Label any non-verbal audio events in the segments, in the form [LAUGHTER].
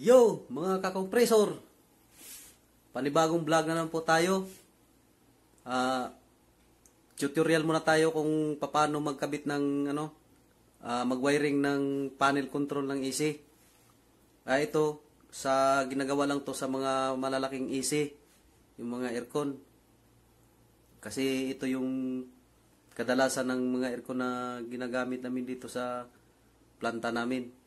Yo, mga kakompresor! Panibagong vlog na naman po tayo. Uh, tutorial muna tayo kung paano magkabit ng, ano, uh, mag-wiring ng panel control ng AC. Uh, ah, ito, sa ginagawa lang to sa mga malalaking AC, yung mga aircon. Kasi ito yung kadalasan ng mga aircon na ginagamit namin dito sa planta namin.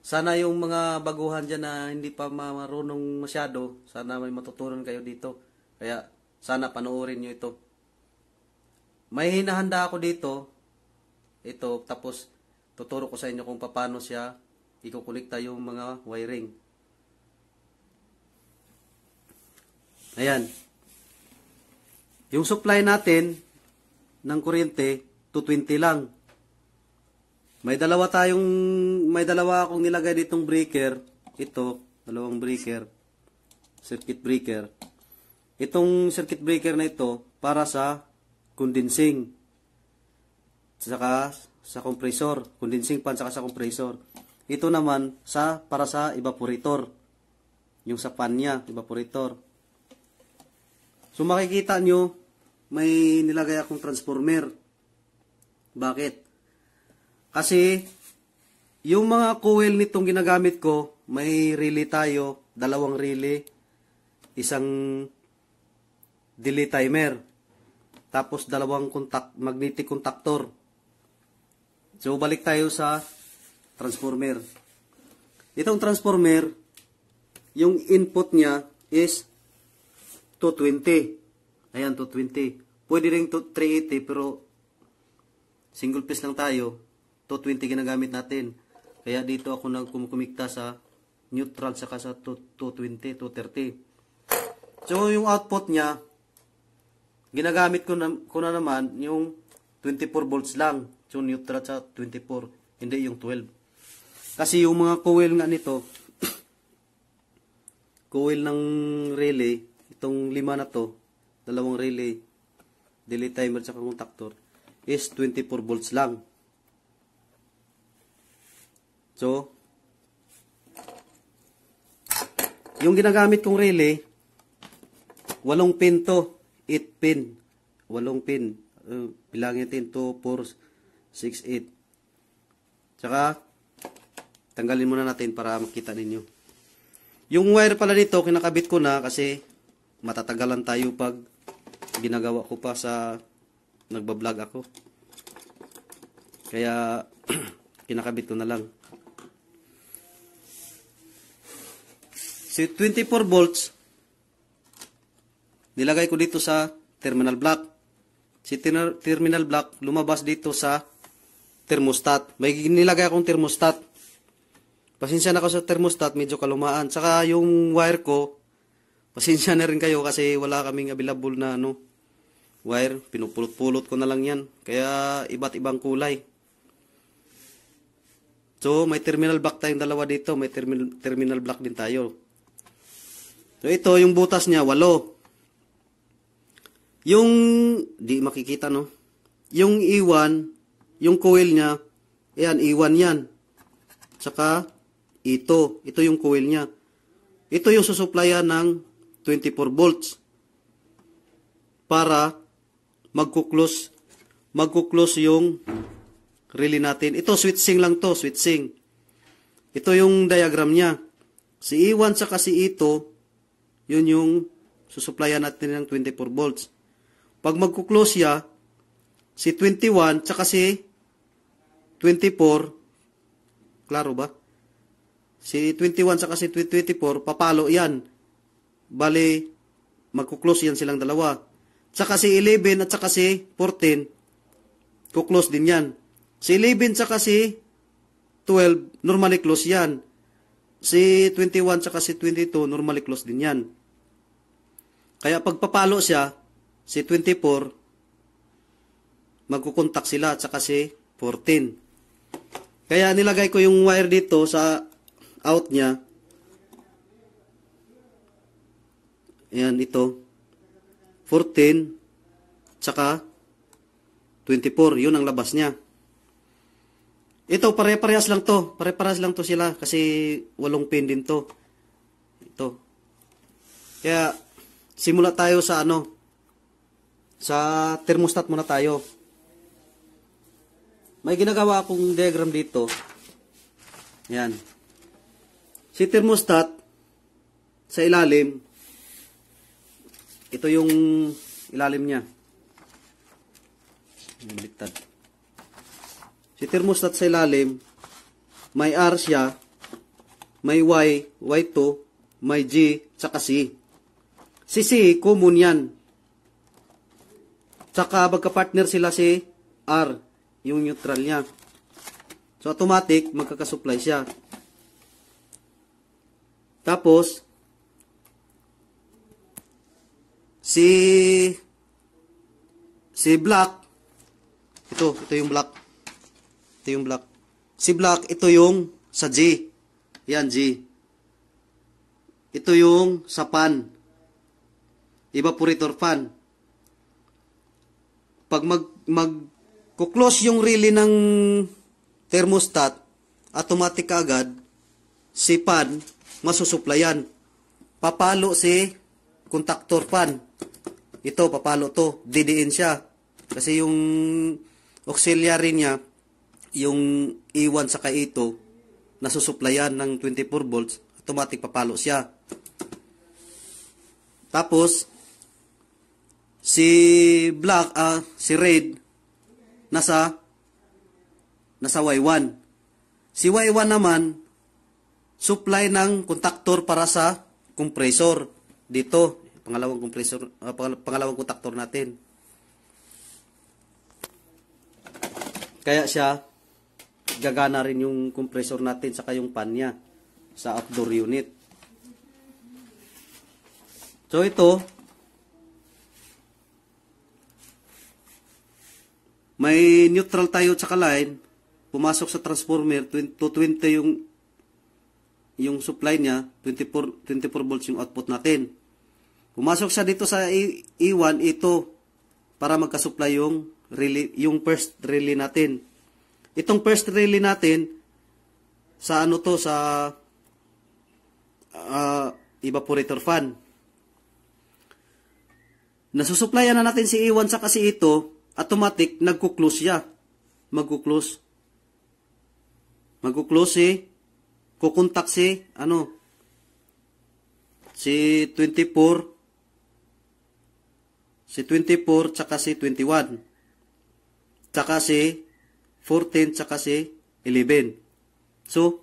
Sana yung mga baguhan dyan na hindi pa marunong masyado, sana may matutunan kayo dito. Kaya sana panoorin nyo ito. May hinahanda ako dito. Ito, tapos tuturo ko sa inyo kung paano siya ikukulikta yung mga wiring. Ayan. Yung supply natin ng kuryente, 220 lang. May dalawa tayong, may dalawa akong nilagay ditong breaker. Ito, dalawang breaker. Circuit breaker. Itong circuit breaker na ito, para sa condensing. Saka sa compressor. Condensing pan, saka sa compressor. Ito naman, sa, para sa evaporator. Yung sa pan niya, evaporator. So makikita nyo, may nilagay akong transformer. Bakit? Kasi, yung mga coil nitong ginagamit ko, may relay tayo, dalawang relay, isang delay timer, tapos dalawang contact, magnetic contactor. So, balik tayo sa transformer. Itong transformer, yung input niya is 220. Ayan, 220. Pwede rin 380, pero single piece lang tayo to 220 ginagamit natin. Kaya dito ako nagkumikta sa neutral saka sa 220, 230. So yung output niya, ginagamit ko na, ko na naman yung 24 volts lang. So neutral sa 24, hindi yung 12. Kasi yung mga coil nga nito, [COUGHS] coil ng relay, itong lima na to, dalawang relay, delay timer sa contactor, is 24 volts lang. So, yung ginagamit kong relay, walong pin to, 8 pin, walong pin, uh, bilangin natin 2, 4, 6, 8. Tsaka, tanggalin muna natin para makita ninyo. Yung wire pala nito, kinakabit ko na kasi matatagalan tayo pag ginagawa ko pa sa nagbablog ako. Kaya, [CLEARS THROAT] kinakabit ko na lang. Si 24 volts, nilagay ko dito sa terminal block. Si terminal block, lumabas dito sa thermostat. May nilagay akong thermostat. Pasensya na ako sa thermostat, medyo kalumaan. Saka yung wire ko, pasensya na rin kayo kasi wala kaming available na ano, wire. Pinupulot-pulot ko na lang yan. Kaya iba't ibang kulay. So, may terminal block tayong dalawa dito. May terminal, terminal block din tayo. So ito, yung butas niya, walo. Yung, di makikita no? Yung iwan, yung coil niya, ayan, iwan yan. Tsaka, ito. Ito yung coil niya. Ito yung susuplayan ng 24 volts para magkuklose magkuklose yung relay natin. Ito, switching lang to, switching. Ito yung diagram niya. Si E1 saka si E2, yun yung susuplayan natin ng 24 volts. Pag magkuklose siya, si 21 tsaka si 24, klaro ba? Si 21 tsaka si 24, papalo yan. Bale, magkuklose yan silang dalawa. Tsaka si 11 at tsaka si 14, kuklose din yan. Si 11 tsaka si 12, normally close yan. Si 21 tsaka si 22, normally close din yan. Kaya pagpapalo siya, si 24, magkukontak sila at saka si 14. Kaya nilagay ko yung wire dito sa out niya. Ayan, ito. 14, tsaka 24. Yun ang labas niya. Ito, pare-parehas lang to. Pare-parehas lang to sila kasi walong pin din to. Ito. Kaya, Simula tayo sa ano? Sa thermostat muna tayo. May ginagawa akong diagram dito. Yan. Si thermostat sa ilalim ito yung ilalim niya. Baliktad. Si thermostat sa ilalim may R siya, may Y, Y2, may G, tsaka C si Sisi, common yan. Tsaka magka-partner sila si R, yung neutral niya. So, automatic, magkakasupply siya. Tapos, si si black ito, ito yung black ito yung black si black, ito yung sa G yan G ito yung sa pan evaporator fan. Pag mag, mag close yung relay ng thermostat, automatic agad, si fan, masusuplayan. Papalo si contactor fan. Ito, papalo to. Didiin siya. Kasi yung auxiliary niya, yung E1 sa k nasusuplayan ng 24 volts, automatic papalo siya. Tapos, si Black, ah, si Red, nasa, nasa Y1. Si Y1 naman, supply ng contactor para sa compressor. Dito, pangalawang compressor, uh, pangalawang contactor natin. Kaya siya, gagana rin yung compressor natin sa kayong pan niya sa outdoor unit. So ito, May neutral tayo tsaka line, pumasok sa transformer, 220 yung yung supply niya, 24, 24 volts yung output natin. Pumasok siya dito sa E1, ito, e e para magka-supply yung, relay, yung first relay natin. Itong first relay natin, sa ano to, sa uh, evaporator fan. Nasusuplayan na natin si E1 sa kasi ito, e automatic nagko-close siya. Magko-close. Magko-close si, kukontak si, ano, si 24, si 24, tsaka si 21, tsaka si 14, tsaka si 11. So,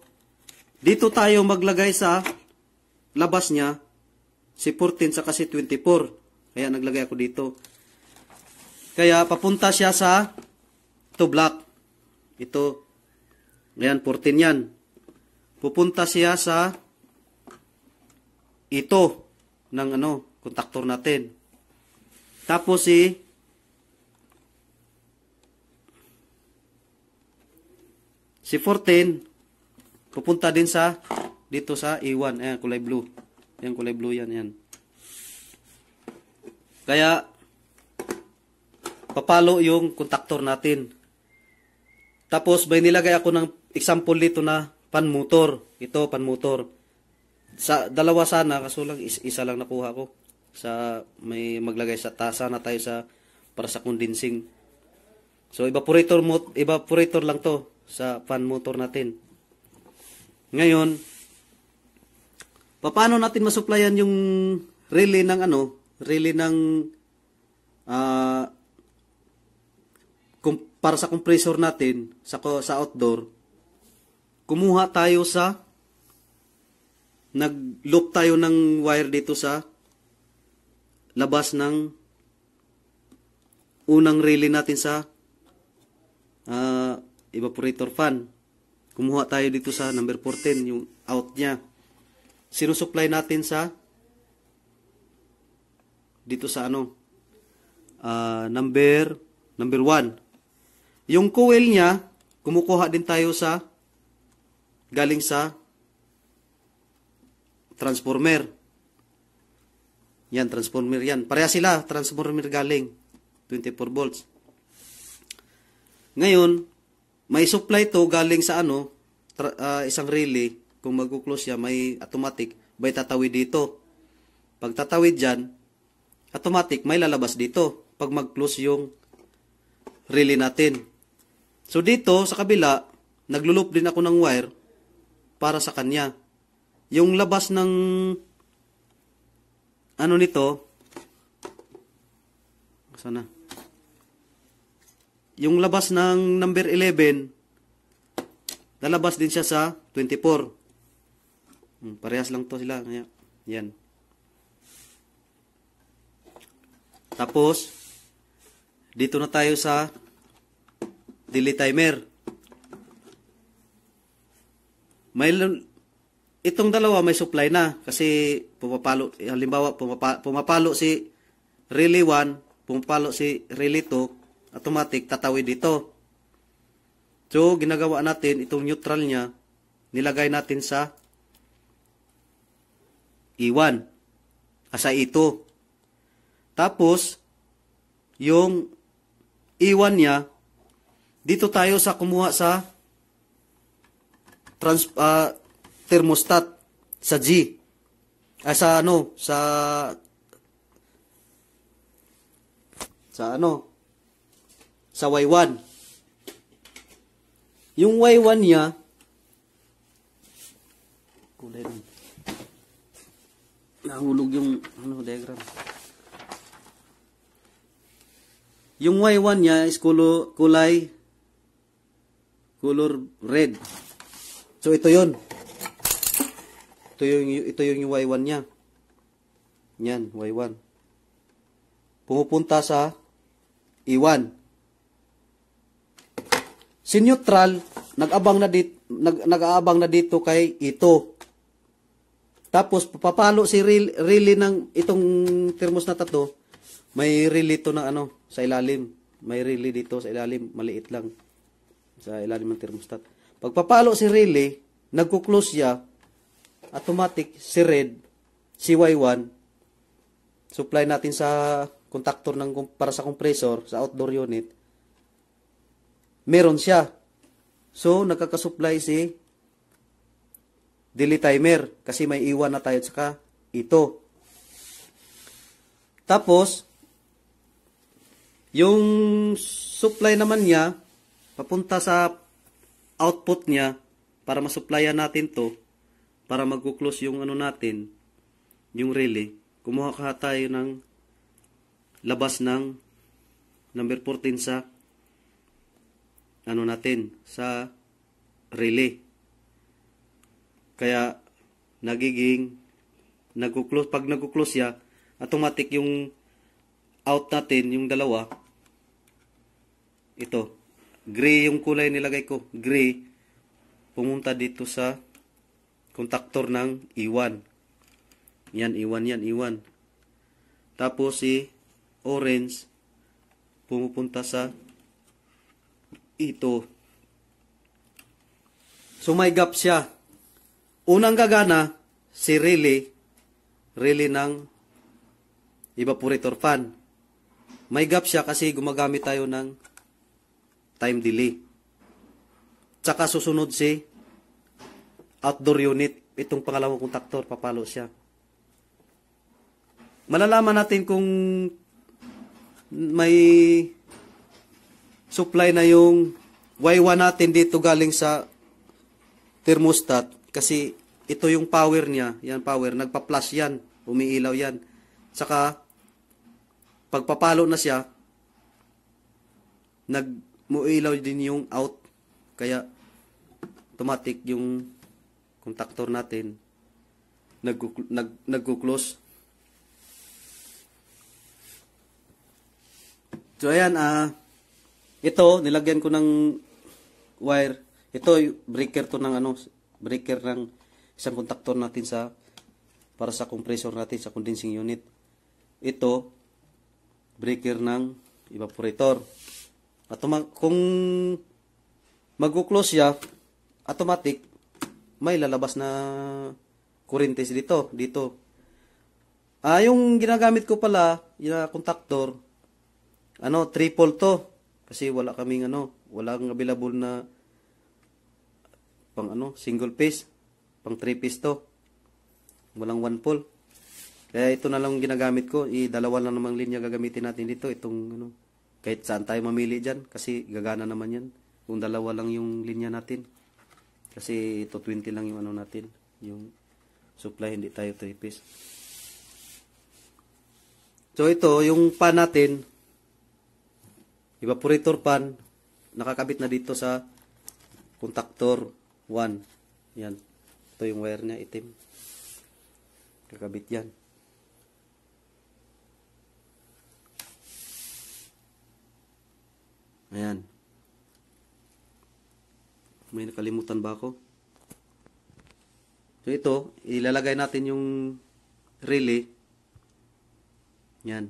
dito tayo maglagay sa labas niya, si 14, tsaka si 24. Kaya naglagay ako dito. Kaya papunta siya sa block. Ito. Ayan, 14 yan. Pupunta siya sa ito ng ano, contactor natin. Tapos si si 14 pupunta din sa dito sa A1. Ayan, kulay blue. Ayan, kulay blue yan, ayan. Kaya papalo yung contactor natin. Tapos may nilagay ako ng example dito na panmotor. Ito, panmotor. Sa, dalawa sana, kaso lang is, isa lang nakuha ko. Sa, may maglagay sa tasa na tayo sa, para sa condensing. So, evaporator, mot, evaporator lang to sa fan motor natin. Ngayon, paano natin masuplayan yung relay ng ano, relay ng uh, para sa compressor natin sa sa outdoor kumuha tayo sa nag-loop tayo ng wire dito sa labas ng unang relay natin sa uh, evaporator fan. Kumuha tayo dito sa number 14, yung out niya. Sinusupply natin sa dito sa ano uh, number number 1 yung coil niya, kumukuha din tayo sa galing sa transformer. Yan, transformer yan. Pareha sila, transformer galing. 24 volts. Ngayon, may supply to galing sa ano, uh, isang relay. Kung mag-close siya, may automatic. May tatawid dito. Pag tatawid dyan, automatic, may lalabas dito. Pag mag-close yung relay natin. So dito sa kabila, naglo-loop din ako ng wire para sa kanya. Yung labas ng ano nito, sana yung labas ng number 11, lalabas din siya sa 24. Hmm, parehas lang to sila. Yan. Tapos, dito na tayo sa delay timer. Mayroon, itong dalawa may supply na kasi pumapalo halimbawa pumapa, pumapalo si relay 1, pumapalo si relay 2, automatic tatawid dito. So ginagawa natin itong neutral niya nilagay natin sa E1 asa ah, E2. Tapos yung E1 niya dito tayo sa kumuha sa trans, uh, thermostat sa G. Ay, uh, sa ano, sa sa ano, sa Y1. Yung Y1 niya, kulay nun. Nahulog yung ano, diagram. Yung Y1 niya is kulo, kulay color red. So ito 'yon. Ito yung ito yung Y1 niya. Yan, Y1. Pupunta sa E1. Si neutral, nag aabang na dito, nag, aabang na dito kay ito. Tapos papalo si relay, relay ng itong thermos na tato, may relay to na ano sa ilalim. May relay dito sa ilalim, maliit lang sa ilalim ng thermostat. Pagpapalo si relay, nagko-close siya, automatic si red, si Y1, supply natin sa contactor ng, para sa compressor, sa outdoor unit, meron siya. So, nagkakasupply si delay timer kasi may iwan e na tayo saka ito. Tapos, yung supply naman niya, papunta sa output niya para masupplyan natin to para magkuklose yung ano natin yung relay kumuha ka tayo ng labas ng number 14 sa ano natin sa relay kaya nagiging nagkuklose pag nagkuklose siya automatic yung out natin yung dalawa ito gray yung kulay nilagay ko, gray, pumunta dito sa kontaktor ng iwan. E yan, iwan, e yan, iwan. E Tapos si orange, pumupunta sa ito. So may gap siya. Unang gagana, si relay, relay ng evaporator fan. May gap siya kasi gumagamit tayo ng time delay. Tsaka susunod si outdoor unit. Itong pangalawang kontaktor, papalo siya. Malalaman natin kung may supply na yung Y1 natin dito galing sa thermostat kasi ito yung power niya, yan power, nagpa plus yan, umiilaw yan. Tsaka pagpapalo na siya, nag muilaw din yung out. Kaya, automatic yung contactor natin nagku nag nagko-close. So ayan ah ito nilagyan ko ng wire. Ito breaker to ng ano breaker ng isang contactor natin sa para sa compressor natin sa condensing unit. Ito breaker ng evaporator. At kung mag-close siya, automatic, may lalabas na kurintis dito. Dito. Ah, yung ginagamit ko pala, yung contactor, ano, triple to. Kasi wala kaming ano, walang available na pang ano, single piece, pang 3 piece to. Walang one pole. Kaya ito na lang ginagamit ko, i dalawa lang namang linya gagamitin natin dito, itong ano, kahit saan tayo mamili dyan, kasi gagana naman yan. Kung dalawa lang yung linya natin. Kasi ito 20 lang yung ano natin, yung supply, hindi tayo 3-piece. So ito, yung pan natin, evaporator pan, nakakabit na dito sa contactor 1. Yan. Ito yung wire niya, itim. Kakabit yan. Ayan. May nakalimutan ba ako? So ito, ilalagay natin yung relay. Yan.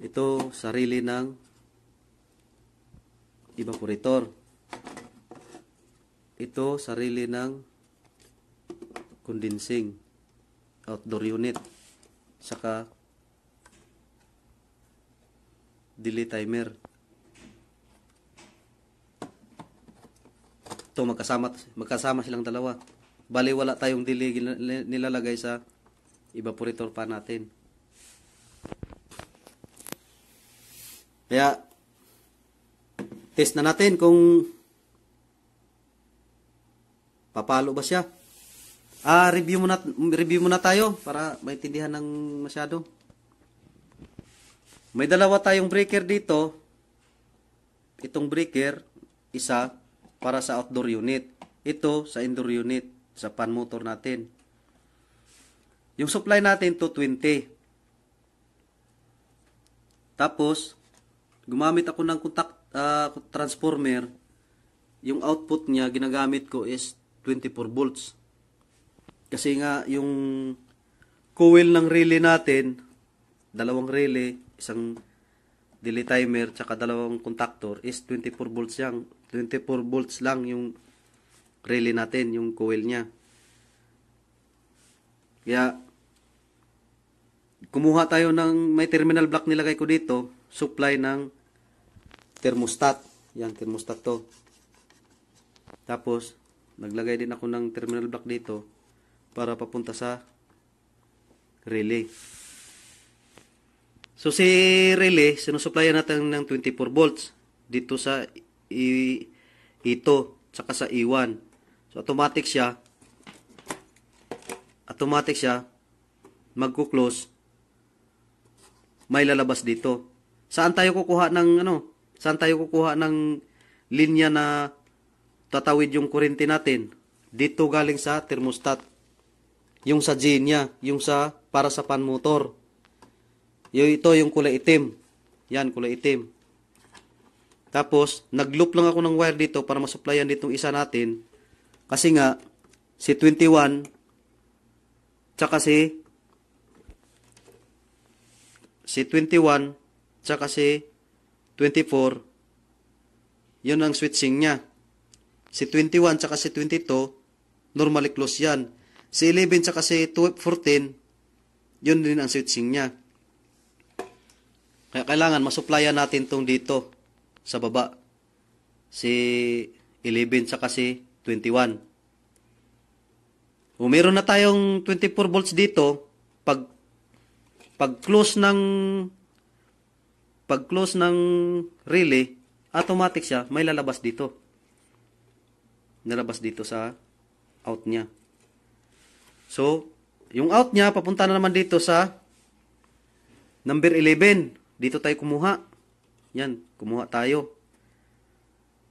Ito, sarili ng evaporator. Ito, sarili ng condensing outdoor unit. Saka delay timer. to magkasama magkasama silang dalawa. Bali wala tayong dili nilalagay sa evaporator pa natin. Kaya test na natin kung papalo ba siya. Ah, review muna review muna tayo para maintindihan ng masyado. May dalawa tayong breaker dito. Itong breaker, isa para sa outdoor unit. Ito sa indoor unit sa pan motor natin. Yung supply natin 220. Tapos gumamit ako ng contact uh, transformer. Yung output niya ginagamit ko is 24 volts. Kasi nga yung coil ng relay natin, dalawang relay, isang delay timer, tsaka dalawang contactor is 24 volts yang 24 volts lang yung relay natin, yung coil niya. Kaya, kumuha tayo ng, may terminal block nilagay ko dito, supply ng thermostat. Yan, thermostat to. Tapos, naglagay din ako ng terminal block dito para papunta sa relay. So, si relay, sinusupplyan natin ng 24 volts dito sa i, ito, tsaka sa iwan. E so, automatic siya, automatic siya, magko-close. may lalabas dito. Saan tayo kukuha ng, ano, saan tayo kukuha ng linya na tatawid yung kuryente natin? Dito galing sa thermostat. Yung sa G yung sa, para sa pan motor. Yo ito, yung kulay itim. Yan, kulay itim. Tapos, nagloop lang ako ng wire dito para masupplyan dito isa natin. Kasi nga, si 21, tsaka si, si 21, tsaka si 24, yun ang switching niya. Si 21, tsaka si 22, normally close yan. Si 11, tsaka si 14, yun din ang switching niya. Kaya kailangan masupplyan natin tong dito sa baba. Si 11 sa kasi 21. Kung meron na tayong 24 volts dito, pag pag close ng pag close ng relay, automatic siya, may lalabas dito. Nalabas dito sa out niya. So, yung out niya papunta na naman dito sa number 11. Dito tayo kumuha. Yan, kumuha tayo.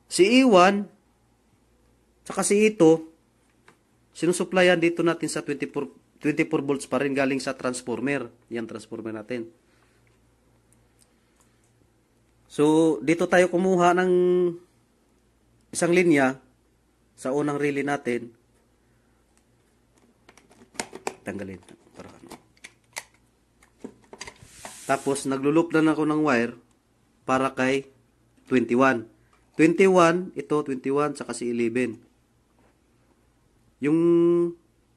Si Iwan, tsaka si Ito, sinusuplayan dito natin sa 24, 24 volts pa rin galing sa transformer. Yan, transformer natin. So, dito tayo kumuha ng isang linya sa unang relay natin. Tanggalin. Para ano. Tapos, nagluloop na ako ng wire para kay 21. 21, ito 21 sa kasi 11. Yung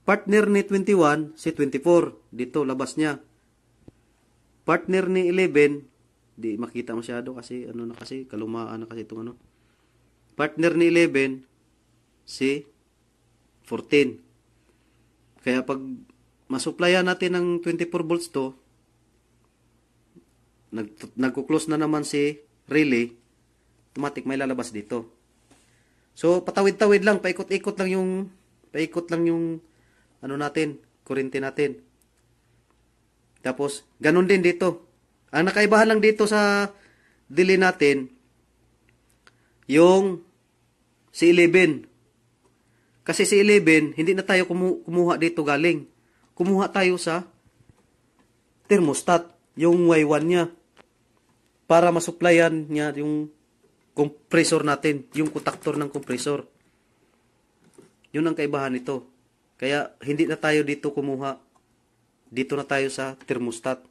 partner ni 21, si 24. Dito, labas niya. Partner ni 11, di makita masyado kasi ano na kasi, kalumaan na kasi itong ano. Partner ni 11, si 14. Kaya pag masupplyan natin ng 24 volts to, nag, nagko-close na naman si relay, automatic may lalabas dito. So, patawid-tawid lang, paikot-ikot lang yung, paikot lang yung, ano natin, kurinti natin. Tapos, ganun din dito. Ang nakaibahan lang dito sa dili natin, yung si 11. Kasi si 11, hindi na tayo kumu kumuha dito galing. Kumuha tayo sa thermostat, yung Y1 niya para masuplayan niya yung compressor natin, yung kontaktor ng compressor. Yun ang kaibahan nito. Kaya hindi na tayo dito kumuha. Dito na tayo sa thermostat.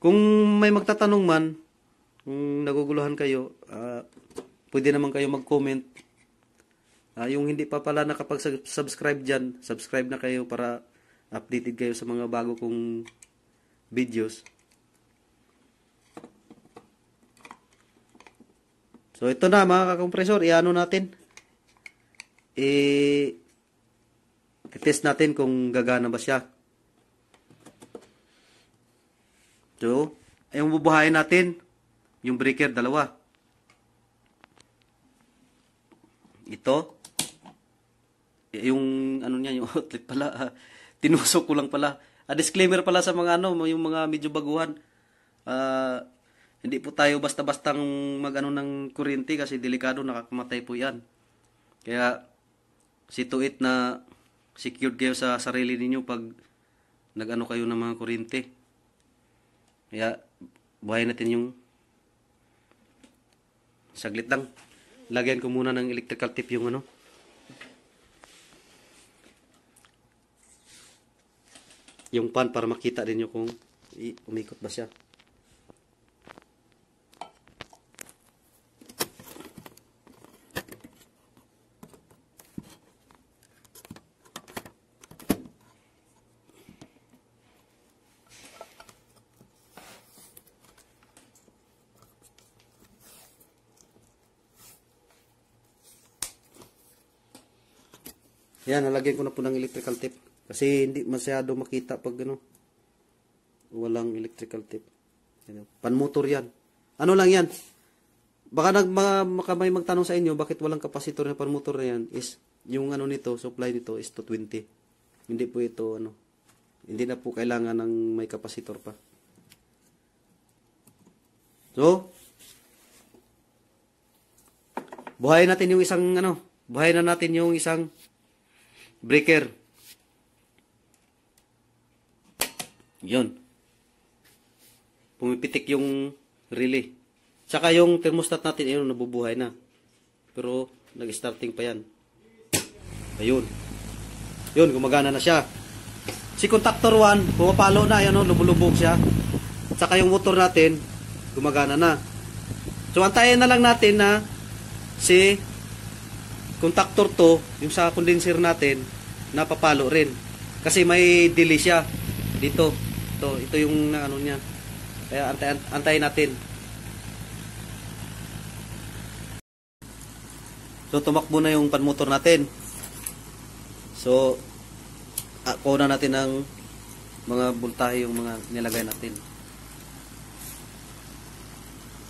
Kung may magtatanong man, kung naguguluhan kayo, uh, pwede naman kayo mag-comment. Uh, yung hindi pa pala nakapag-subscribe dyan, subscribe na kayo para updated kayo sa mga bago kong videos. So ito na mga kakompresor, iano natin. I e, test natin kung gagana ba siya. So, yung bubuhayin natin yung breaker dalawa. Ito eh, yung ano niya yung [LAUGHS] outlet pala. tinusok ko lang pala A ah, disclaimer pala sa mga ano, yung mga medyo baguhan. Uh, hindi po tayo basta-bastang magano ng kuryente kasi delikado nakakamatay po 'yan. Kaya situate na secured kayo sa sarili ninyo pag nagano kayo ng mga kuryente. Kaya buhayin natin yung saglit lang. Lagyan ko muna ng electrical tape yung ano. yung pan para makita din nyo kung umikot ba siya. Yan, nalagyan ko na po ng electrical tape. Kasi hindi masyado makita pag ano, walang electrical tape. Panmotor yan. Ano lang yan? Baka nag, mga, may magtanong sa inyo, bakit walang kapasitor na panmotor na yan is, yung ano nito, supply nito is 220. Hindi po ito, ano, hindi na po kailangan ng may kapasitor pa. So, buhayin natin yung isang, ano, buhayin na natin yung isang breaker. Yun. Pumipitik yung relay. Tsaka yung thermostat natin, ayun, nabubuhay na. Pero, nag-starting pa yan. Ayun. Yun, gumagana na siya. Si contactor 1, pumapalo na, ayun, oh, lumulubog siya. Tsaka yung motor natin, gumagana na. So, antayin na lang natin na si contactor 2, yung sa condenser natin, napapalo rin. Kasi may delay siya dito. Ito, ito yung ano niya. Kaya antay, antayin natin. So tumakbo na yung panmotor natin. So ako ah, natin ang mga voltahe yung mga nilagay natin.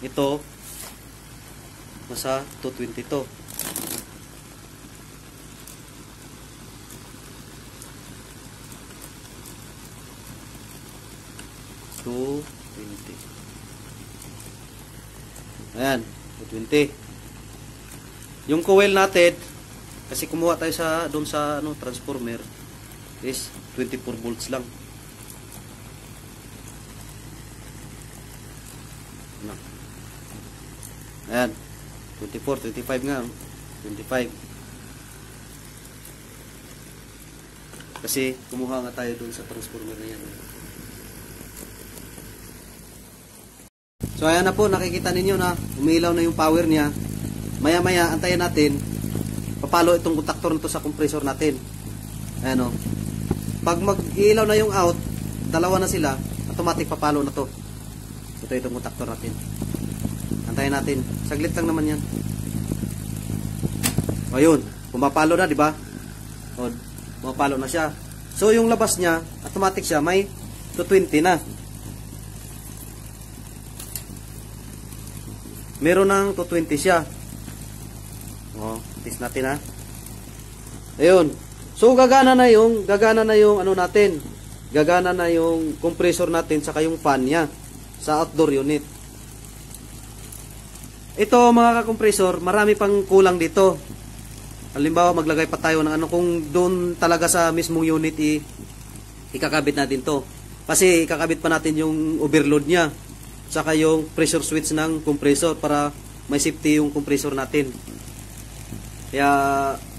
Ito nasa 222. to 20. Ayan, 20. Yung coil natin, kasi kumuha tayo sa doon sa ano transformer is 24 volts lang. Ano? Ayan. 24, 25 nga. 25. Kasi kumuha nga tayo doon sa transformer na yan. So ayan na po, nakikita ninyo na umilaw na yung power niya. Maya maya, antayin natin, papalo itong contactor na to sa compressor natin. Ayan o. Oh. Pag mag-ilaw na yung out, dalawa na sila, automatic papalo na to. Ito itong contactor natin. Antayin natin. Saglit lang naman yan. Ayun, pumapalo na, di ba? O, pumapalo na siya. So, yung labas niya, automatic siya, may 220 na. Meron ng 220 siya. O, oh, test natin ha. Ayun. So, gagana na yung, gagana na yung ano natin. Gagana na yung compressor natin sa yung fan niya sa outdoor unit. Ito mga ka-compressor, marami pang kulang dito. Halimbawa, maglagay pa tayo ng ano kung doon talaga sa mismong unit i ikakabit natin to. Kasi ikakabit pa natin yung overload niya saka yung pressure switch ng compressor para may safety yung compressor natin. Kaya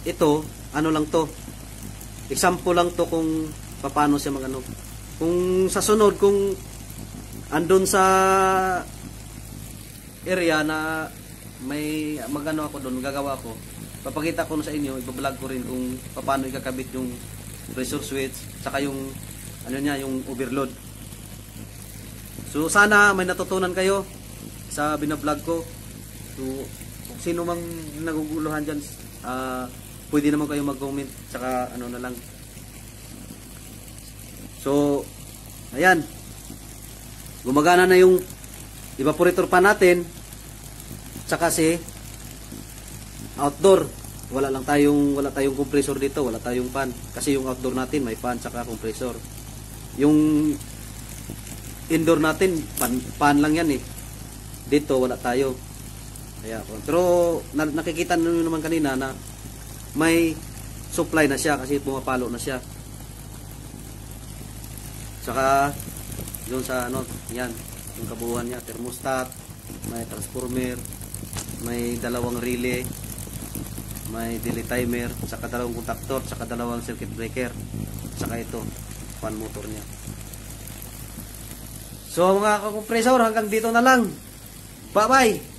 ito, ano lang to. Example lang to kung paano siya magano. Kung sa sunod kung andun sa area na may magano ako doon, gagawa ako. Papakita ko sa inyo, ibablog ko rin kung paano ikakabit yung pressure switch saka yung ano niya, yung overload. So sana may natutunan kayo sa binablog ko. So kung sino mang naguguluhan dyan, uh, pwede naman kayo mag-comment. Tsaka ano na lang. So, ayan. Gumagana na yung evaporator pa natin. Tsaka si outdoor. Wala lang tayong, wala tayong compressor dito. Wala tayong fan. Kasi yung outdoor natin may fan tsaka compressor. Yung indoor natin, pan, pan lang yan eh. Dito, wala tayo. Kaya, pero na, nakikita nyo naman kanina na may supply na siya kasi pumapalo na siya. Saka, doon sa ano, yan, yung kabuhan niya, thermostat, may transformer, may dalawang relay, may delay timer, saka dalawang contactor, saka dalawang circuit breaker, saka ito, fan motor niya. So mga kakompresor, hanggang dito na lang. Bye-bye!